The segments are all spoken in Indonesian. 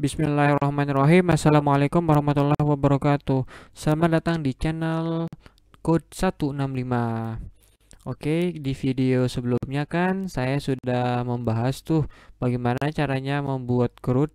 Bismillahirrahmanirrahim Assalamualaikum warahmatullahi wabarakatuh Selamat datang di channel Code 165 Oke di video sebelumnya kan Saya sudah membahas tuh Bagaimana caranya membuat crude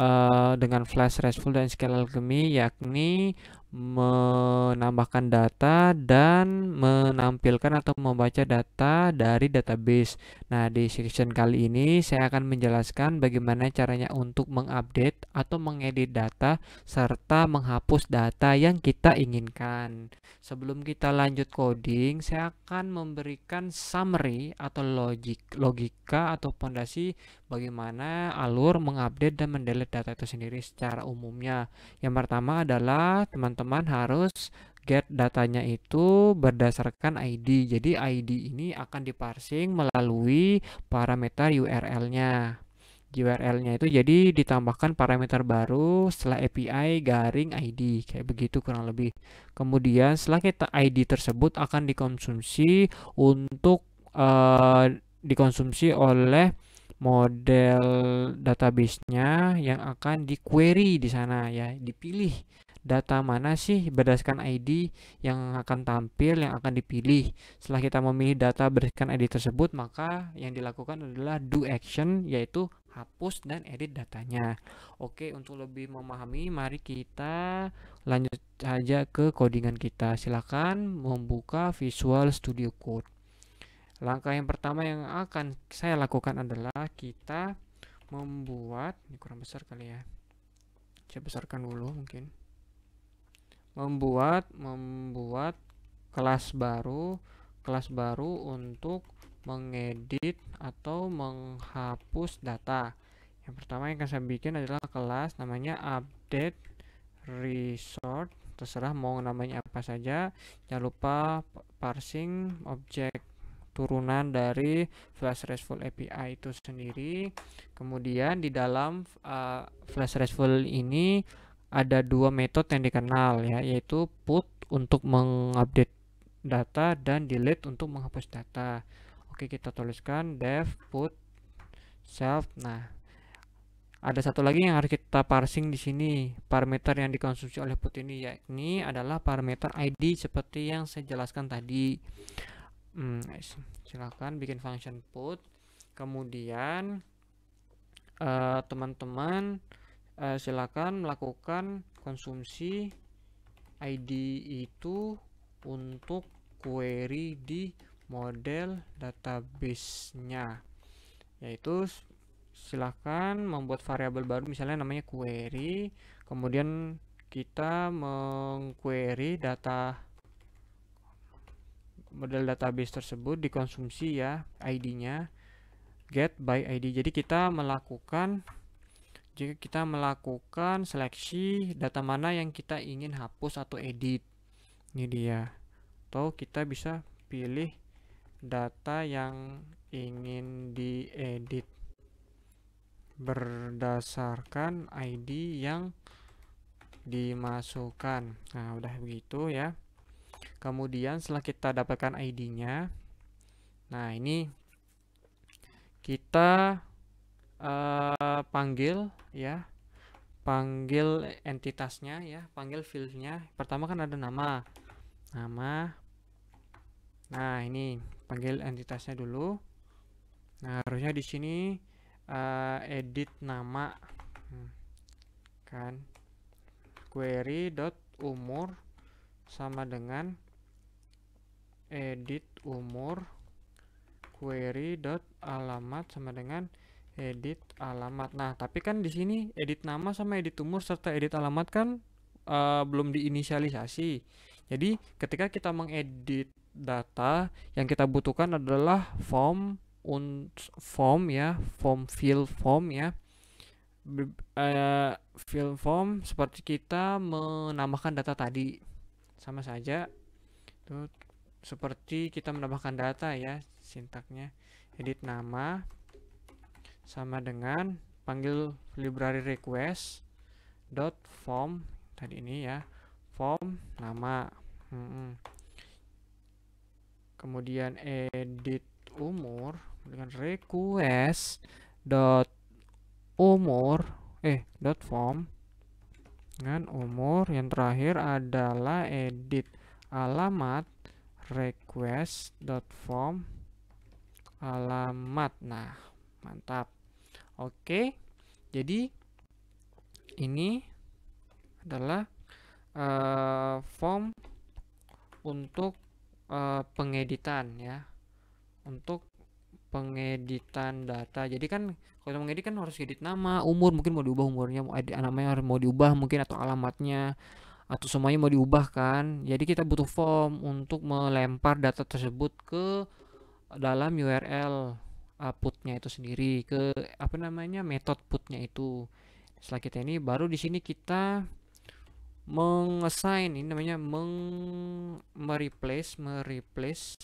uh, Dengan flash restful dan scale alchemy Yakni menambahkan data dan menampilkan atau membaca data dari database. Nah, di section kali ini saya akan menjelaskan bagaimana caranya untuk mengupdate atau mengedit data serta menghapus data yang kita inginkan. Sebelum kita lanjut coding, saya akan memberikan summary atau logik logika atau pondasi bagaimana alur mengupdate dan mendelete data itu sendiri secara umumnya. Yang pertama adalah teman-teman harus get datanya itu berdasarkan ID. Jadi ID ini akan diparsing melalui parameter URL-nya. URL-nya itu jadi ditambahkan parameter baru setelah API garing ID kayak begitu kurang lebih. Kemudian setelah kita ID tersebut akan dikonsumsi untuk uh, dikonsumsi oleh model databasenya yang akan di-query di sana ya, dipilih data mana sih berdasarkan ID yang akan tampil yang akan dipilih. Setelah kita memilih data berdasarkan ID tersebut, maka yang dilakukan adalah do action yaitu hapus dan edit datanya. Oke, untuk lebih memahami mari kita lanjut saja ke codingan kita. silahkan membuka Visual Studio Code. Langkah yang pertama yang akan saya lakukan adalah kita membuat ini kurang besar kali ya. Saya besarkan dulu mungkin. Membuat membuat kelas baru, kelas baru untuk mengedit atau menghapus data. Yang pertama yang akan saya bikin adalah kelas namanya update resort terserah mau namanya apa saja jangan lupa parsing objek turunan dari Flash RESTful API itu sendiri. Kemudian di dalam uh, Flash RESTful ini ada dua metode yang dikenal ya, yaitu put untuk mengupdate data dan delete untuk menghapus data. Oke, kita tuliskan dev put self. Nah, ada satu lagi yang harus kita parsing di sini parameter yang dikonsumsi oleh put ini yakni adalah parameter ID seperti yang saya jelaskan tadi Hmm, silahkan bikin function put. Kemudian eh, teman-teman uh, uh, silakan melakukan konsumsi ID itu untuk query di model database-nya. Yaitu silakan membuat variabel baru misalnya namanya query, kemudian kita mengquery data model database tersebut dikonsumsi ya ID-nya get by ID. Jadi kita melakukan jika kita melakukan seleksi data mana yang kita ingin hapus atau edit. Ini dia. Atau kita bisa pilih data yang ingin diedit berdasarkan ID yang dimasukkan. Nah, udah begitu ya. Kemudian setelah kita dapatkan ID-nya, nah ini kita uh, panggil ya, panggil entitasnya ya, panggil fieldnya. Pertama kan ada nama, nama. Nah ini panggil entitasnya dulu. Nah harusnya di sini uh, edit nama, hmm. kan? query dot umur sama dengan edit umur query dot alamat sama dengan edit alamat. Nah, tapi kan di sini edit nama sama edit umur serta edit alamat kan uh, belum diinisialisasi. Jadi, ketika kita mengedit data, yang kita butuhkan adalah form un form ya, form field form ya. uh, eh, field form seperti kita menambahkan data tadi. Sama saja. Tuh, seperti kita menambahkan data ya sintaknya edit nama sama dengan panggil library request dot form tadi ini ya form nama hmm, kemudian edit umur dengan request dot umur eh dot form dengan umur yang terakhir adalah edit alamat request.form alamat. Nah, mantap. Oke. Jadi ini adalah uh, form untuk uh, pengeditan ya. Untuk pengeditan data. Jadi kan kalau mengedit kan harus edit nama, umur mungkin mau diubah umurnya, mau edit namanya mau diubah mungkin atau alamatnya atau semuanya mau diubah kan jadi kita butuh form untuk melempar data tersebut ke dalam URL outputnya itu sendiri ke apa namanya metode putnya itu setelah kita ini baru di sini kita mengassign ini namanya meng mereplace mereplace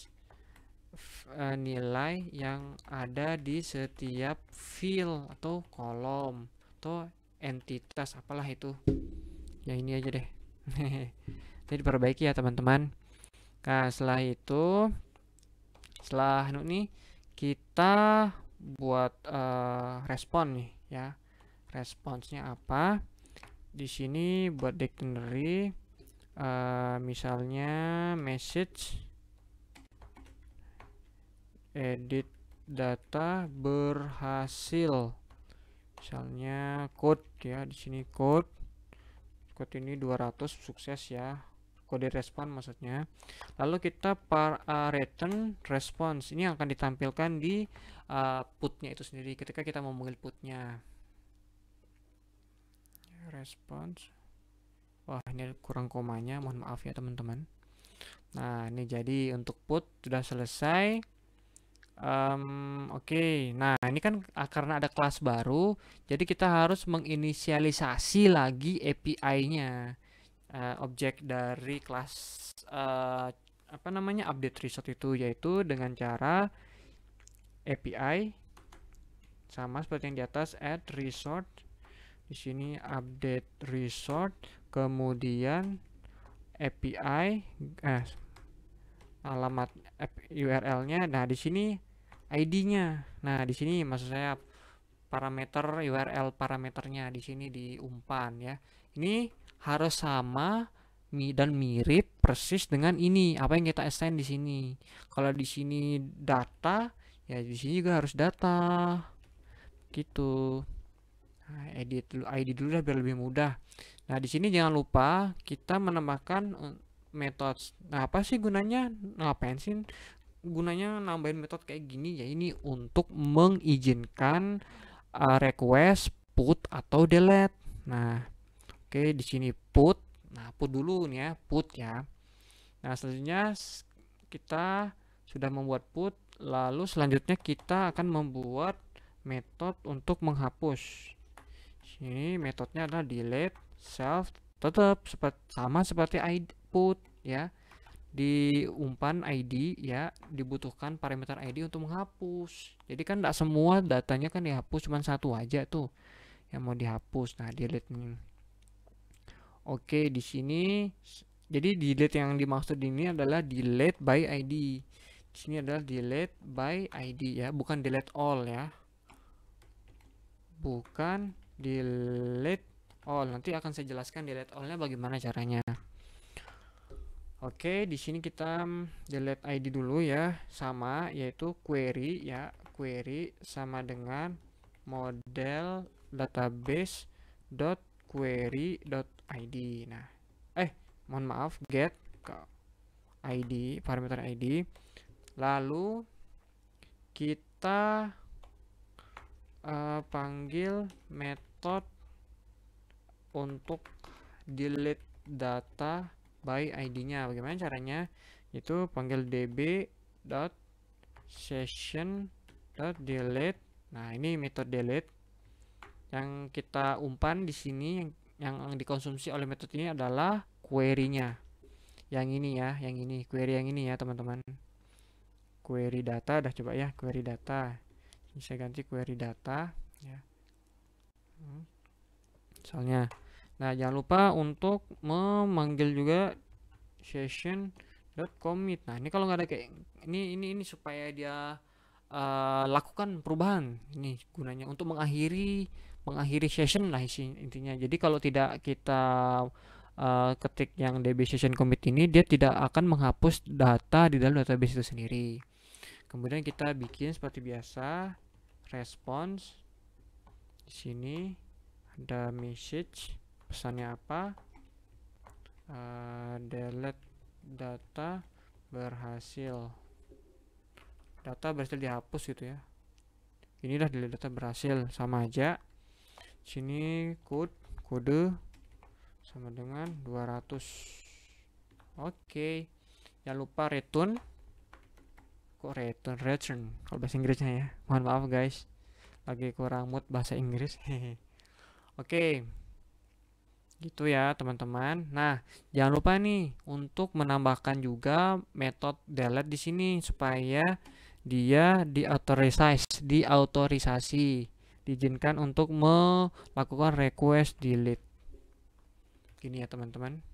eh, nilai yang ada di setiap field atau kolom atau entitas apalah itu ya ini aja deh jadi perbaiki ya teman-teman. Nah setelah itu, setelah ini anu kita buat uh, respon nih ya. Responsnya apa? Di sini buat dictionary, uh, misalnya message edit data berhasil. Misalnya code ya di sini code kode ini 200 sukses ya kode respon maksudnya lalu kita par uh, return response ini akan ditampilkan di uh, putnya itu sendiri ketika kita mau mengambil putnya response wah ini kurang komanya mohon maaf ya teman-teman nah ini jadi untuk put sudah selesai Um, Oke, okay. nah ini kan ah, karena ada kelas baru, jadi kita harus menginisialisasi lagi API-nya uh, eh, objek dari kelas uh, apa namanya update Resort itu, yaitu dengan cara API sama seperti yang di atas add resort di sini update resort kemudian API eh, alamat URL-nya. Nah, di sini ID-nya. Nah, di sini maksud saya parameter URL parameternya di sini di umpan ya. Ini harus sama dan mirip persis dengan ini apa yang kita assign di sini. Kalau di sini data, ya di sini juga harus data. Gitu. Nah, edit dulu ID dulu dah biar lebih mudah. Nah, di sini jangan lupa kita menambahkan eh, metode. Nah, apa sih gunanya? Nah, ngapain sih gunanya nambahin metode kayak gini ya ini untuk mengizinkan uh, request put atau delete. Nah, oke okay, di sini put. Nah, put dulu nih ya, put ya. Nah, selanjutnya kita sudah membuat put, lalu selanjutnya kita akan membuat metode untuk menghapus. Sini metodenya adalah delete self tetap sama seperti id put ya di umpan ID ya dibutuhkan parameter ID untuk menghapus. Jadi kan tidak semua datanya kan dihapus cuma satu aja tuh yang mau dihapus. Nah, delete nih. Oke, di sini jadi delete yang dimaksud ini adalah delete by ID. Di sini adalah delete by ID ya, bukan delete all ya. Bukan delete all. Nanti akan saya jelaskan delete allnya bagaimana caranya. Oke, di sini kita mm, delete ID dulu ya, sama yaitu query ya, query sama dengan model database dot query dot ID. Nah, eh, mohon maaf, get ke ID parameter ID. Lalu kita uh, panggil metode untuk delete data by id-nya. Bagaimana caranya? Itu panggil db dot session dot delete. Nah, ini metode delete yang kita umpan di sini yang yang dikonsumsi oleh metode ini adalah query-nya. Yang ini ya, yang ini, query yang ini ya, teman-teman. Query data dah coba ya, query data. saya ganti query data ya. Hmm. Soalnya Nah, jangan lupa untuk memanggil juga session commit. Nah, ini kalau nggak ada kayak ini ini ini supaya dia uh, lakukan perubahan. Ini gunanya untuk mengakhiri mengakhiri session lah intinya. Jadi kalau tidak kita uh, ketik yang DB session commit ini dia tidak akan menghapus data di dalam database itu sendiri. Kemudian kita bikin seperti biasa response di sini ada message pesannya apa uh, delete data berhasil data berhasil dihapus gitu ya inilah delete data berhasil sama aja sini code kode sama dengan 200 oke okay. jangan lupa return kok return return kalau bahasa Inggrisnya ya mohon maaf guys lagi kurang mood bahasa Inggris oke okay. Gitu ya, teman-teman. Nah, jangan lupa nih untuk menambahkan juga metode delete di sini supaya dia diautorisasi, diautorisasi, diizinkan untuk melakukan request delete. Gini ya, teman-teman.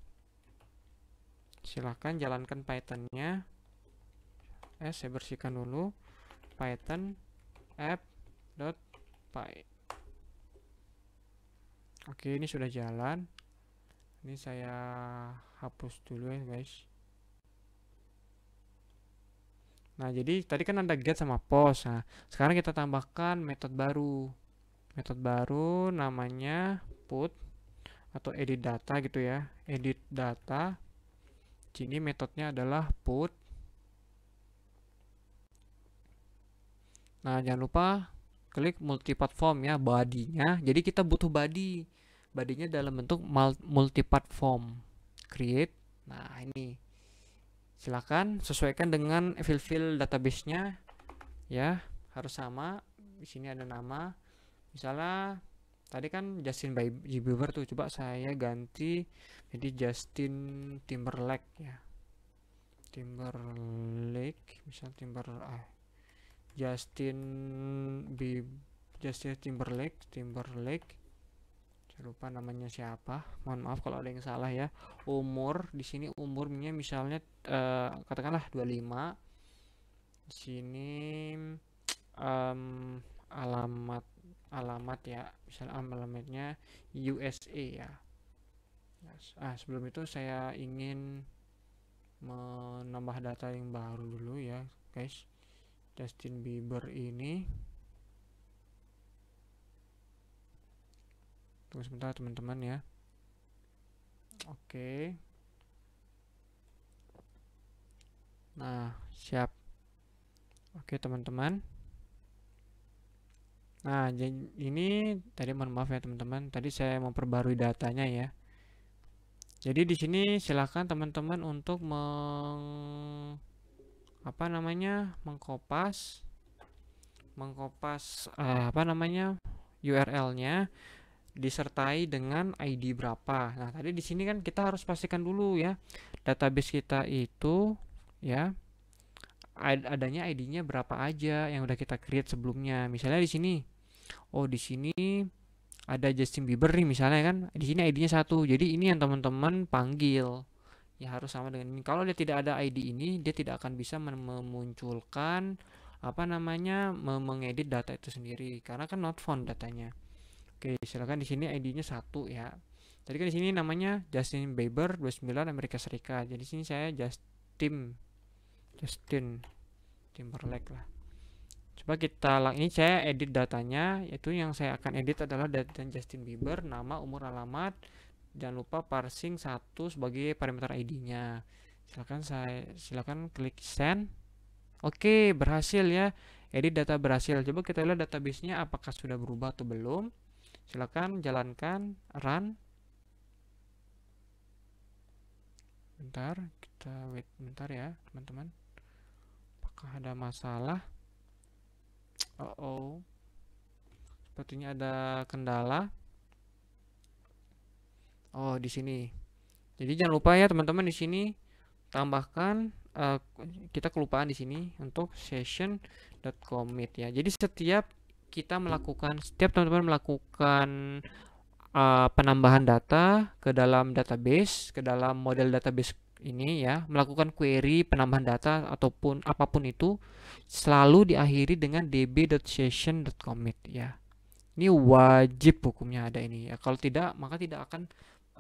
Silahkan jalankan Pythonnya. Eh, saya bersihkan dulu. Python app.py Oke, ini sudah jalan. Ini saya hapus dulu ya, guys. Nah, jadi tadi kan ada get sama post. Nah, sekarang kita tambahkan metode baru. Metode baru namanya put atau edit data gitu ya. Edit data. Ini metodenya adalah put. Nah, jangan lupa klik multiplatform ya badinya jadi kita butuh body badinya dalam bentuk multiplatform create nah ini silahkan sesuaikan dengan fill-fill database ya harus sama di sini ada nama misalnya tadi kan Justin Bieber tuh coba saya ganti jadi Justin Timberlake ya Timberlake misal Timber ah Justin B Justin Timberlake Timberlake saya lupa namanya siapa mohon maaf kalau ada yang salah ya umur di sini umurnya misalnya uh, katakanlah 25 di sini um, alamat alamat ya misalnya alamatnya USA ya ah sebelum itu saya ingin menambah data yang baru dulu ya guys Justin Bieber ini tunggu sebentar teman-teman ya oke nah siap oke teman-teman nah ini tadi mohon maaf ya teman-teman tadi saya memperbarui datanya ya jadi di sini silahkan teman-teman untuk meng apa namanya mengkopas mengkopas uh, apa namanya URL-nya disertai dengan ID berapa. Nah, tadi di sini kan kita harus pastikan dulu ya database kita itu ya ad adanya ID-nya berapa aja yang udah kita create sebelumnya. Misalnya di sini oh di sini ada Justin Bieber nih misalnya kan. Di sini ID-nya satu. Jadi ini yang teman-teman panggil ya harus sama dengan ini kalau dia tidak ada ID ini dia tidak akan bisa memunculkan apa namanya mengedit data itu sendiri karena kan not found datanya oke silakan di sini ID-nya satu ya tadi kan di sini namanya Justin Bieber 29 Amerika Serikat jadi sini saya Justin Justin Timberlake lah coba kita lang ini saya edit datanya yaitu yang saya akan edit adalah data Justin Bieber nama umur alamat jangan lupa parsing satu sebagai parameter ID-nya. Silakan saya silakan klik send. Oke, berhasil ya. Edit data berhasil. Coba kita lihat database-nya apakah sudah berubah atau belum. Silakan jalankan run. Bentar, kita wait bentar ya, teman-teman. Apakah ada masalah? Uh oh. Sepertinya ada kendala. Oh, di sini. Jadi jangan lupa ya teman-teman di sini tambahkan uh, kita kelupaan di sini untuk session.commit ya. Jadi setiap kita melakukan setiap teman-teman melakukan uh, penambahan data ke dalam database, ke dalam model database ini ya, melakukan query penambahan data ataupun apapun itu selalu diakhiri dengan db.session.commit ya. Ini wajib hukumnya ada ini ya. Kalau tidak maka tidak akan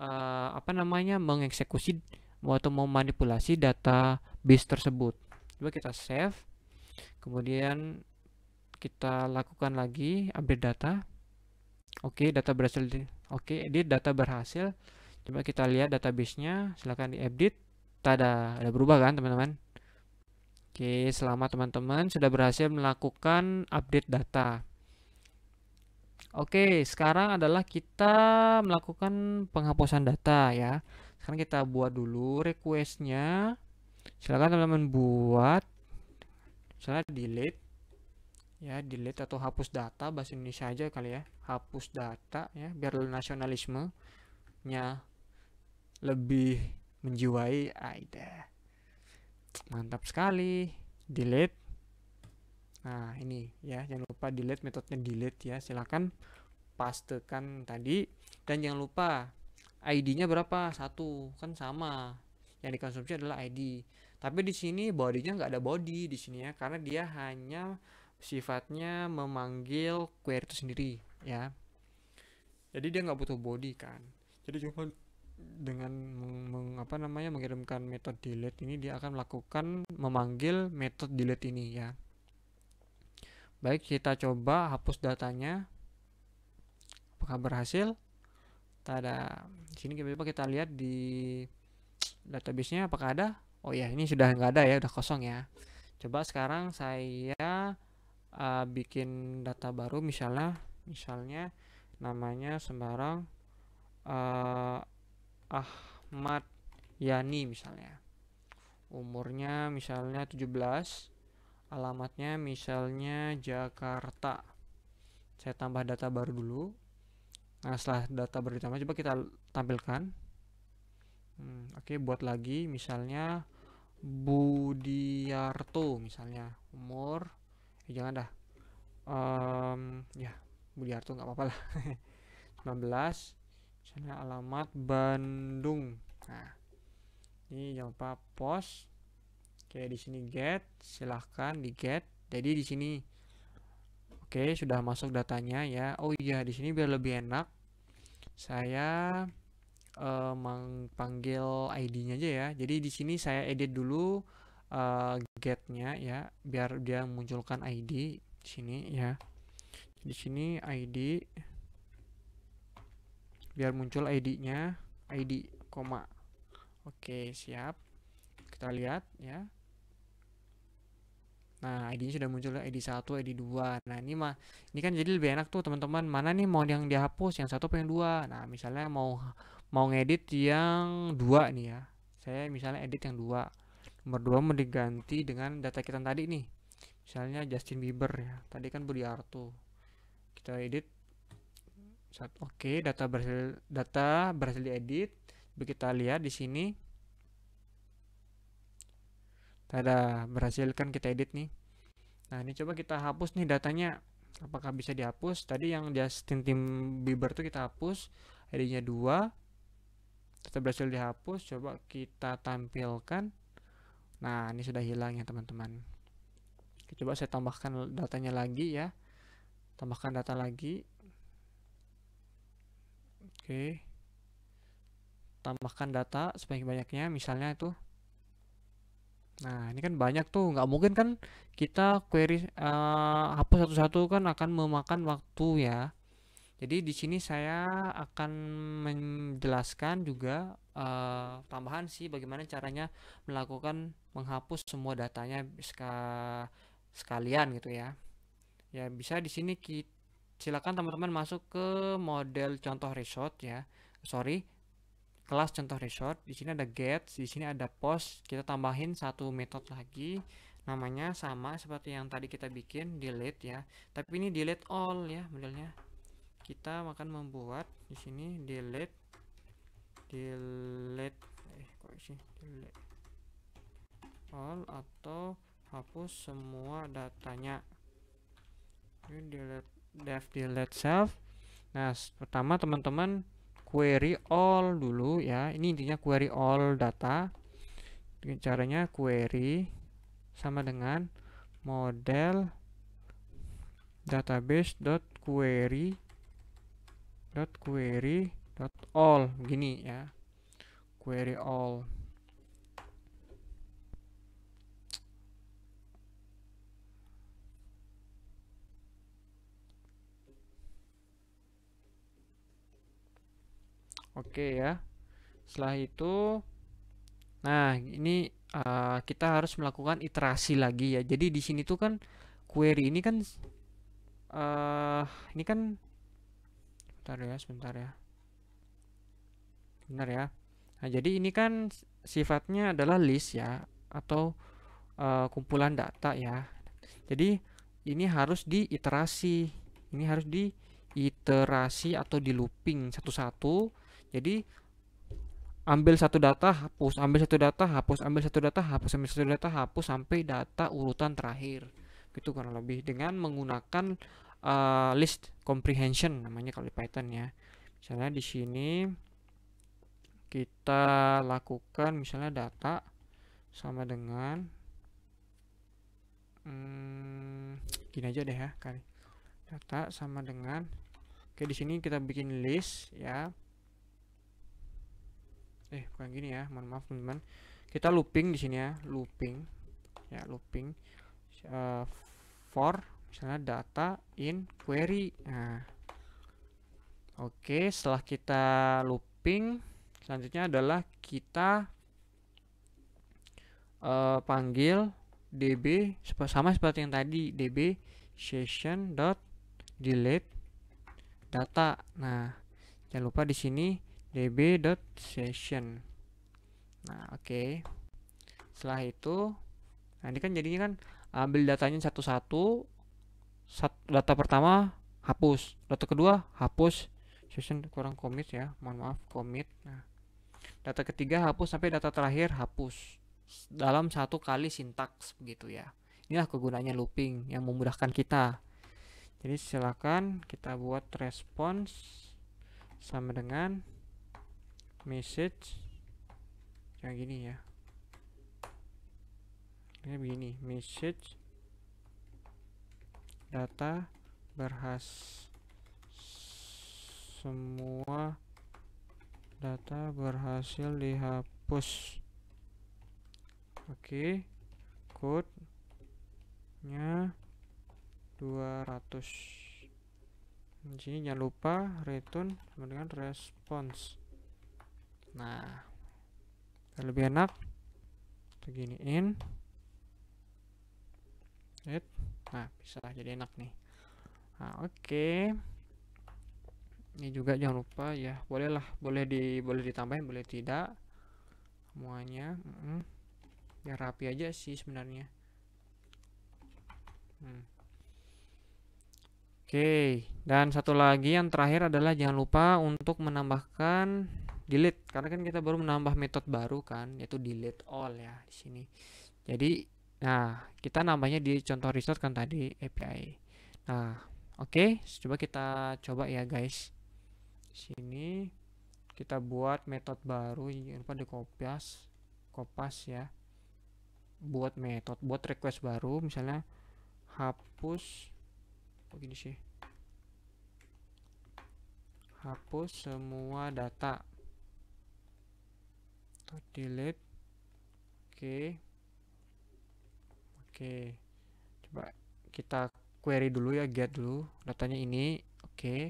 uh, apa namanya mengeksekusi atau memanipulasi data base tersebut. Coba kita save. Kemudian kita lakukan lagi update data. Oke, okay, data berhasil. Oke, okay, edit data berhasil. Coba kita lihat database-nya, silakan edit Tada, ada berubah kan, teman-teman? Oke, okay, selamat teman-teman sudah berhasil melakukan update data. Oke, sekarang adalah kita melakukan penghapusan data ya. Sekarang kita buat dulu requestnya. Silakan teman-teman buat. Misalnya delete. Ya, delete atau hapus data bahasa Indonesia aja kali ya. Hapus data ya, biar nasionalismenya lebih menjiwai Aida. Ah, Mantap sekali. Delete Nah, ini ya, jangan lupa delete metodenya delete ya. Silakan pastekan tadi dan jangan lupa ID-nya berapa? Satu, kan sama. Yang dikonsumsi adalah ID. Tapi di sini body-nya nggak ada body di sini ya, karena dia hanya sifatnya memanggil query itu sendiri ya. Jadi dia nggak butuh body kan. Jadi cuma dengan meng, meng, apa namanya mengirimkan metode delete ini dia akan melakukan memanggil metode delete ini ya. Baik, kita coba hapus datanya. Apakah berhasil? Tada. Di sini coba kita lihat di databasenya apakah ada? Oh ya, ini sudah nggak ada ya, udah kosong ya. Coba sekarang saya uh, bikin data baru misalnya, misalnya namanya sembarang uh, Ahmad Yani misalnya. Umurnya misalnya 17 alamatnya misalnya Jakarta saya tambah data baru dulu nah setelah data baru ditambah coba kita tampilkan hmm, oke okay, buat lagi misalnya Budiarto misalnya umur eh, jangan dah um, ya Budiarto nggak apa-apa lah 19 misalnya alamat Bandung nah ini jangan lupa pos Oke, di sini get, silahkan di get. Jadi di sini Oke, sudah masuk datanya ya. Oh iya, di sini biar lebih enak saya uh, mengpanggil ID-nya aja ya. Jadi di sini saya edit dulu uh, get-nya ya, biar dia munculkan ID di sini ya. Di sini ID biar muncul ID-nya, ID, koma. Oke, siap. Kita lihat ya. Nah, ID-nya sudah muncul eh, ID 1, ID 2. Nah, ini mah ini kan jadi lebih enak tuh teman-teman. Mana nih mau yang dihapus, yang satu pengen dua. Nah, misalnya mau mau ngedit yang dua nih ya. Saya misalnya edit yang dua. Nomor dua mau diganti dengan data kita tadi nih. Misalnya Justin Bieber ya. Tadi kan Budi Arto. Kita edit oke, okay, data berhasil data berhasil diedit. kita lihat di sini ada berhasil kan kita edit nih. Nah, ini coba kita hapus nih datanya. Apakah bisa dihapus? Tadi yang Justin Tim Bieber tuh kita hapus. id dua. 2. Kita berhasil dihapus. Coba kita tampilkan. Nah, ini sudah hilang ya teman-teman. Coba saya tambahkan datanya lagi ya. Tambahkan data lagi. Oke. Tambahkan data sebanyak-banyaknya. Misalnya itu Nah, ini kan banyak tuh, nggak mungkin kan kita query eh, hapus satu-satu kan akan memakan waktu ya. Jadi di sini saya akan menjelaskan juga eh, tambahan sih bagaimana caranya melakukan menghapus semua datanya sekalian gitu ya. Ya bisa di sini silakan teman-teman masuk ke model contoh resort ya. Sorry, kelas contoh resort di sini ada get di sini ada post kita tambahin satu metode lagi namanya sama seperti yang tadi kita bikin delete ya tapi ini delete all ya modelnya kita akan membuat di sini delete delete eh kok sih delete all atau hapus semua datanya ini delete dev delete self nah pertama teman-teman query all dulu ya ini intinya query all data caranya query sama dengan model database dot .query dot dot query .all gini ya query all Oke ya. Setelah itu nah ini uh, kita harus melakukan iterasi lagi ya. Jadi di sini tuh kan query ini kan uh, ini kan bentar ya, sebentar ya. Benar ya. Nah, jadi ini kan sifatnya adalah list ya atau uh, kumpulan data ya. Jadi ini harus diiterasi. Ini harus diiterasi atau di looping satu-satu jadi ambil satu data hapus ambil satu data hapus ambil satu data hapus ambil satu data hapus sampai data urutan terakhir gitu kurang lebih dengan menggunakan uh, list comprehension namanya kalau di Python ya misalnya di sini kita lakukan misalnya data sama dengan hmm, gini aja deh ya kali data sama dengan oke di sini kita bikin list ya eh bukan gini ya mohon maaf teman-teman kita looping di sini ya looping ya looping uh, for misalnya data in query nah oke okay, setelah kita looping selanjutnya adalah kita uh, panggil db sama seperti yang tadi db session dot delete data nah jangan lupa di sini db.session nah oke okay. setelah itu nah ini kan jadinya kan ambil datanya satu-satu data pertama hapus data kedua hapus session kurang commit ya mohon maaf commit nah data ketiga hapus sampai data terakhir hapus dalam satu kali sintaks begitu ya inilah kegunaannya looping yang memudahkan kita jadi silakan kita buat response sama dengan message yang gini ya ini begini message data berhas semua data berhasil dihapus oke okay. code nya 200 di sini jangan lupa return sama dengan response Nah, lebih enak beginiin. Right. Nah, bisa jadi enak nih. Nah, oke. Okay. Ini juga jangan lupa ya, bolehlah, boleh di boleh ditambahin, boleh tidak. Semuanya, mm -hmm. biar rapi aja sih sebenarnya. Hmm. Oke, okay. dan satu lagi yang terakhir adalah jangan lupa untuk menambahkan delete karena kan kita baru menambah metode baru kan yaitu delete all ya di sini jadi nah kita namanya di contoh result kan tadi API nah oke okay, coba kita coba ya guys di sini kita buat metode baru jangan lupa di kopias kopas ya buat metode buat request baru misalnya hapus begini sih hapus semua data delete oke okay. oke okay. coba kita query dulu ya get dulu datanya ini oke okay.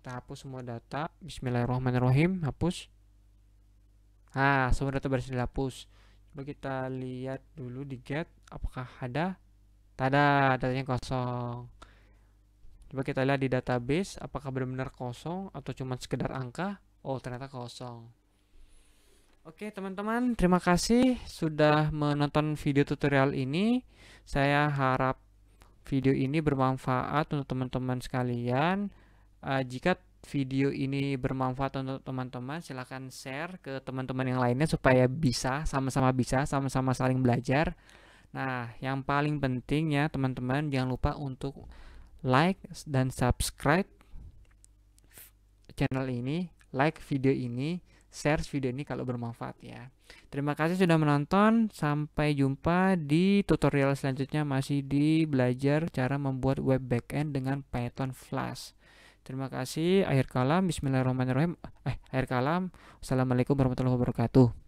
kita hapus semua data bismillahirrahmanirrahim hapus ah semua data berhasil dihapus coba kita lihat dulu di get apakah ada tada datanya kosong coba kita lihat di database apakah benar-benar kosong atau cuma sekedar angka oh ternyata kosong Oke teman-teman, terima kasih sudah menonton video tutorial ini. Saya harap video ini bermanfaat untuk teman-teman sekalian. Uh, jika video ini bermanfaat untuk teman-teman, silahkan share ke teman-teman yang lainnya supaya bisa, sama-sama bisa, sama-sama saling belajar. Nah, yang paling penting ya teman-teman, jangan lupa untuk like dan subscribe channel ini, like video ini share video ini kalau bermanfaat ya. Terima kasih sudah menonton. Sampai jumpa di tutorial selanjutnya masih di belajar cara membuat web backend dengan Python Flash. Terima kasih. Akhir kalam. Bismillahirrahmanirrahim. Eh, akhir kalam. Assalamualaikum warahmatullahi wabarakatuh.